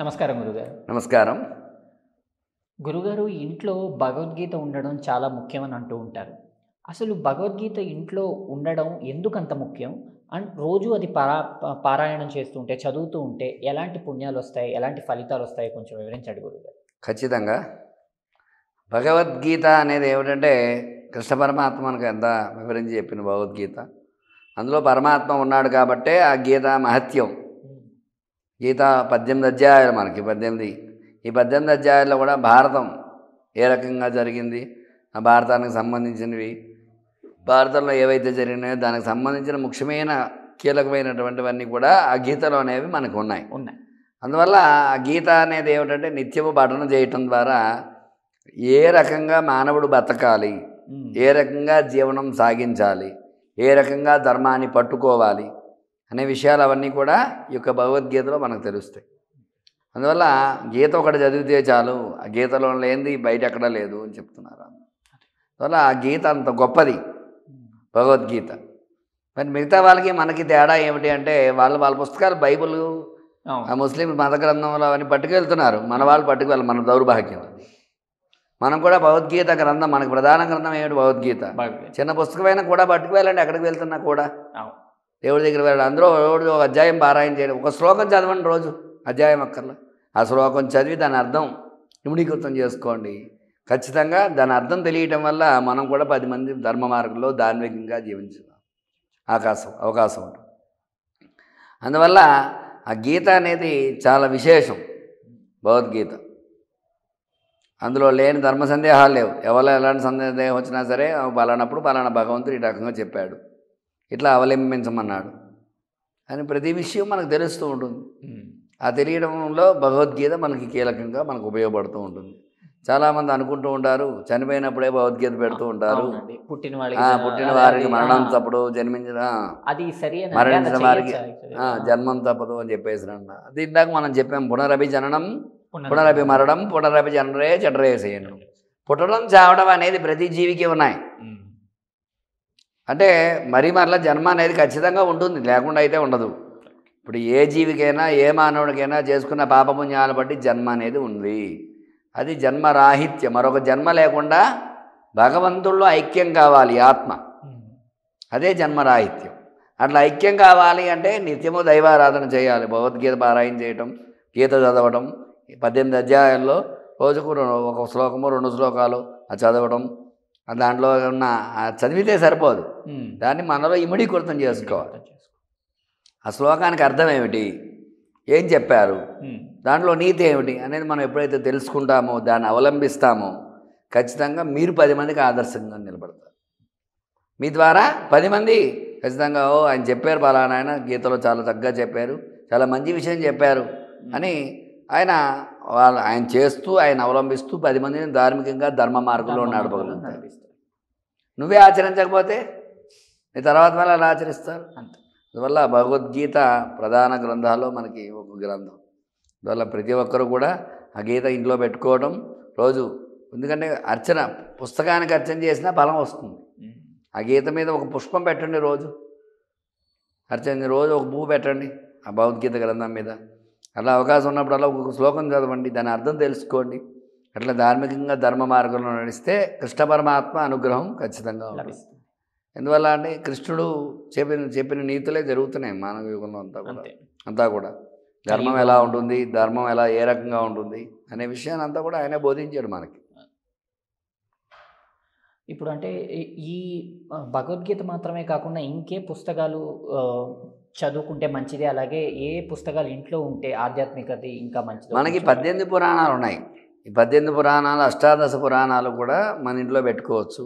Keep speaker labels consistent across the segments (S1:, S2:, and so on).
S1: నమస్కారం గురుగారు నమస్కారం గురుగారు ఇంట్లో భగవద్గీత ఉండడం చాలా ముఖ్యమని అంటూ ఉంటారు అసలు భగవద్గీత ఇంట్లో ఉండడం ఎందుకు అంత ముఖ్యం అండ్ రోజు అది పారా పారాయణం చేస్తూ ఉంటే చదువుతూ ఉంటే ఎలాంటి పుణ్యాలు వస్తాయి ఎలాంటి ఫలితాలు వస్తాయి కొంచెం వివరించండి గురుగారు ఖచ్చితంగా భగవద్గీత అనేది ఏమిటంటే కృష్ణ పరమాత్మ మనకు ఎంత వివరించి చెప్పిన భగవద్గీత అందులో పరమాత్మ ఉన్నాడు కాబట్టే ఆ గీత మహత్యం గీత పద్దెనిమిది అధ్యాయాలు మనకి పద్దెనిమిది ఈ పద్దెనిమిది అధ్యాయాల్లో కూడా భారతం ఏ రకంగా జరిగింది ఆ భారతానికి సంబంధించినవి భారతంలో ఏవైతే జరిగినాయో దానికి సంబంధించిన ముఖ్యమైన కీలకమైనటువంటివన్నీ కూడా ఆ అనేవి మనకు ఉన్నాయి ఉన్నాయి అందువల్ల ఆ గీత అనేది ఏమిటంటే నిత్యము పఠనం చేయటం ద్వారా ఏ రకంగా మానవుడు బతకాలి ఏ రకంగా జీవనం సాగించాలి ఏ రకంగా ధర్మాన్ని పట్టుకోవాలి అనే విషయాలు అవన్నీ కూడా ఈ యొక్క భగవద్గీతలో మనకు తెలుస్తాయి అందువల్ల గీత ఒకటి చదివితే చాలు ఆ గీతలో లేనిది బయట ఎక్కడ లేదు అని చెప్తున్నారు అందువల్ల ఆ గీత అంత గొప్పది భగవద్గీత మరి మిగతా వాళ్ళకి మనకి తేడా ఏమిటి అంటే వాళ్ళు వాళ్ళ పుస్తకాలు బైబుల్ ఆ ముస్లిం మత గ్రంథంలో అవన్నీ పట్టుకెళ్తున్నారు మన వాళ్ళు పట్టుకువెళ్ళి మన దౌర్భాగ్యం మనం కూడా భగవద్గీత గ్రంథం మనకు ప్రధాన గ్రంథం ఏమిటి భగవద్గీత చిన్న పుస్తకమైనా కూడా పట్టుకు వెళ్ళండి ఎక్కడికి వెళ్తున్నా కూడా దేవుడి దగ్గర వెళ్ళి అందరూ రోజు ఒక అధ్యాయం పారాయణ చేయడం ఒక శ్లోకం చదవండి రోజు అధ్యాయం అక్కర్లా ఆ శ్లోకం చదివి దాని అర్థం నిమిడీకృతం చేసుకోండి ఖచ్చితంగా దాని అర్థం తెలియటం వల్ల మనం కూడా పది మంది ధర్మ మార్గంలో ధార్మికంగా జీవించ ఆకాశం అవకాశం ఉంటుంది అందువల్ల ఆ గీత అనేది చాలా విశేషం భగవద్గీత అందులో లేని ధర్మ సందేహాలు లేవు ఎవరో ఎలాంటి సందేహం వచ్చినా సరే పలానప్పుడు పలానా భగవంతుడు ఈ రకంగా చెప్పాడు ఇట్లా అవలంబించమన్నాడు అని ప్రతి విషయం మనకు తెలుస్తూ ఉంటుంది ఆ తెలియడంలో భగవద్గీత మనకి కీలకంగా మనకు ఉపయోగపడుతూ ఉంటుంది చాలామంది అనుకుంటూ ఉంటారు చనిపోయినప్పుడే భగవద్గీత పెడుతూ ఉంటారు పుట్టిన పుట్టిన వారికి మరణం తప్పదు జన్మించిన అది మరణించిన వారికి జన్మం తప్పదు అని చెప్పేసి అన్న అది ఇందాక మనం చెప్పాం పునరభి జననం పునరభి మరణం పునరభి జనరే చెడరేసేయను పుట్టడం చావడం అనేది ప్రతి జీవికి ఉన్నాయి అంటే మరి మరలా జన్మ అనేది ఖచ్చితంగా ఉంటుంది లేకుండా అయితే ఉండదు ఇప్పుడు ఏ జీవికైనా ఏ మానవుడికైనా చేసుకున్న పాపపుణ్యాలను బట్టి జన్మ అనేది ఉంది అది జన్మరాహిత్యం మరొక జన్మ లేకుండా భగవంతుల్లో ఐక్యం కావాలి ఆత్మ అదే జన్మరాహిత్యం అట్లా ఐక్యం కావాలి అంటే నిత్యము దైవారాధన చేయాలి భగవద్గీత పారాయణ చేయటం గీత చదవడం పద్దెనిమిది అధ్యాయాల్లో రోజుకు ఒక శ్లోకము రెండు శ్లోకాలు చదవడం దాంట్లో ఉన్న చదివితే సరిపోదు దాన్ని మనలో ఇమిడీకృతం చేసుకోవాలి ఆ శ్లోకానికి అర్థం ఏమిటి ఏం చెప్పారు దాంట్లో నీతి ఏమిటి అనేది మనం ఎప్పుడైతే తెలుసుకుంటామో దాన్ని అవలంబిస్తామో ఖచ్చితంగా మీరు పది మందికి ఆదర్శంగా నిలబడతారు మీ ద్వారా పది మంది ఖచ్చితంగా ఓ ఆయన చెప్పారు పలానాయన గీతలో చాలా చక్కగా చెప్పారు చాలా మంచి విషయం చెప్పారు అని ఆయన వాళ్ళు ఆయన చేస్తూ ఆయన అవలంబిస్తూ పది మందిని ధార్మికంగా ధర్మ మార్గంలో నడపగలుగుతారు నువ్వే ఆచరించకపోతే నీ తర్వాత వాళ్ళు అలా ఆచరిస్తారు అంతే అందువల్ల భగవద్గీత ప్రధాన గ్రంథాల్లో మనకి ఒక గ్రంథం అందువల్ల ప్రతి ఒక్కరు కూడా ఆ గీత ఇంట్లో పెట్టుకోవడం రోజు ఎందుకంటే అర్చన పుస్తకానికి అర్చన చేసినా ఫలం వస్తుంది ఆ గీత మీద ఒక పుష్పం పెట్టండి రోజు అర్చన రోజు ఒక పువ్వు పెట్టండి ఆ భగవద్గీత గ్రంథం మీద అలా అవకాశం అలా ఒక శ్లోకం చదవండి దాని అర్థం తెలుసుకోండి అట్లా ధార్మికంగా ధర్మ మార్గంలో నడిస్తే కృష్ణ పరమాత్మ అనుగ్రహం ఖచ్చితంగా ఉంటుంది ఎందువల్ల అంటే కృష్ణుడు చెప్పిన చెప్పిన నీతులే జరుగుతున్నాయి మానవ యుగంలో అంతా కూడా అంతా కూడా ధర్మం ఎలా ఉంటుంది ధర్మం ఎలా ఏ రకంగా ఉంటుంది అనే విషయాన్ని అంతా కూడా ఆయనే బోధించాడు మనకి ఇప్పుడు అంటే ఈ భగవద్గీత మాత్రమే కాకుండా ఇంకే పుస్తకాలు చదువుకుంటే మంచిది అలాగే ఏ పుస్తకాలు ఇంట్లో ఉంటే ఆధ్యాత్మికత ఇంకా మంచిది మనకి పద్దెనిమిది పురాణాలు ఉన్నాయి ఈ పద్దెనిమిది పురాణాలు అష్టాదశ పురాణాలు కూడా మన ఇంట్లో పెట్టుకోవచ్చు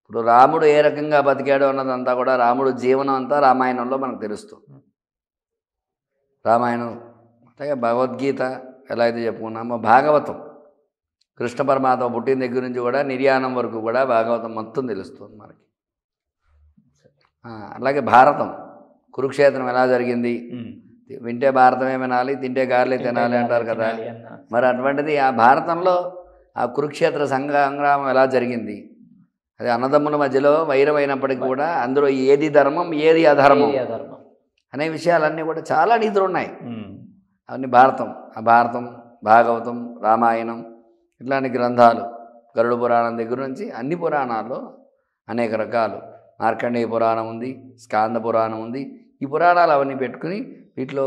S1: ఇప్పుడు రాముడు ఏ రకంగా బతికాడు అన్నదంతా కూడా రాముడు జీవనం అంతా రామాయణంలో మనకు తెలుస్తుంది రామాయణం అంటే భగవద్గీత ఎలా అయితే చెప్పుకున్నామో భాగవతం కృష్ణ పరమాత్మ పుట్టిన దగ్గర నుంచి కూడా నిర్యాణం వరకు కూడా భాగవతం మొత్తం తెలుస్తుంది మనకి అలాగే భారతం కురుక్షేత్రం ఎలా జరిగింది వింటే భారతమే వినాలి తింటే గార్లే తినాలి అంటారు కదా మరి అటువంటిది ఆ భారతంలో ఆ కురుక్షేత్ర సంఘ సంగ్రామం ఎలా జరిగింది అది అన్నదమ్ముల మధ్యలో వైరమైనప్పటికీ కూడా అందులో ఏది ధర్మం ఏది అధర్మం అనే విషయాలన్నీ కూడా చాలా నీతులు ఉన్నాయి అవన్నీ భారతం ఆ భారతం భాగవతం రామాయణం ఇట్లాంటి గ్రంథాలు గరుడ పురాణం దగ్గర నుంచి అన్ని పురాణాల్లో అనేక రకాలు మార్కండేయ పురాణం ఉంది స్కాంద పురాణం ఉంది ఈ పురాణాలు అవన్నీ పెట్టుకుని వీటిలో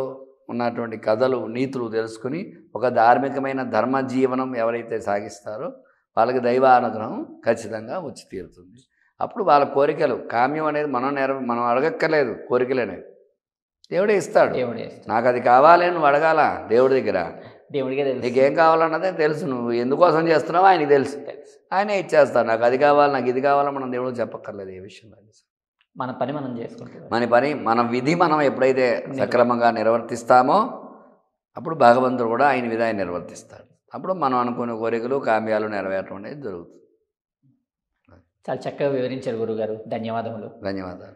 S1: ఉన్నటువంటి కథలు నీతులు తెలుసుకుని ఒక ధార్మికమైన ధర్మ జీవనం ఎవరైతే సాగిస్తారో వాళ్ళకి దైవానుగ్రహం ఖచ్చితంగా వచ్చి తీరుతుంది అప్పుడు వాళ్ళ కోరికలు కామ్యం అనేది మనం నెర మనం అడగక్కర్లేదు కోరికలు అనేది దేవుడే ఇస్తాడు దేవుడే నాకు అది కావాలి నువ్వు అడగాల దేవుడి దగ్గర దేవుడికే తెలుసు ఏం కావాలన్నదే తెలుసు నువ్వు ఎందుకోసం చేస్తున్నావు ఆయనకి తెలుసు ఆయనే ఇచ్చేస్తాడు నాకు అది కావాలి నాకు ఇది కావాలో మనం దేవుడికి చెప్పక్కర్లేదు ఏ విషయంలో మన పని మనం చేసుకుంటాం మన పని మన విధి మనం ఎప్పుడైతే సక్రమంగా నిర్వర్తిస్తామో అప్పుడు భగవంతుడు కూడా ఆయన ఆయన నిర్వర్తిస్తాడు అప్పుడు మనం అనుకునే కోరికలు కామ్యాలు నెరవేరటం అనేది జరుగుతుంది చాలా చక్కగా వివరించారు గురుగారు ధన్యవాదములు ధన్యవాదాలు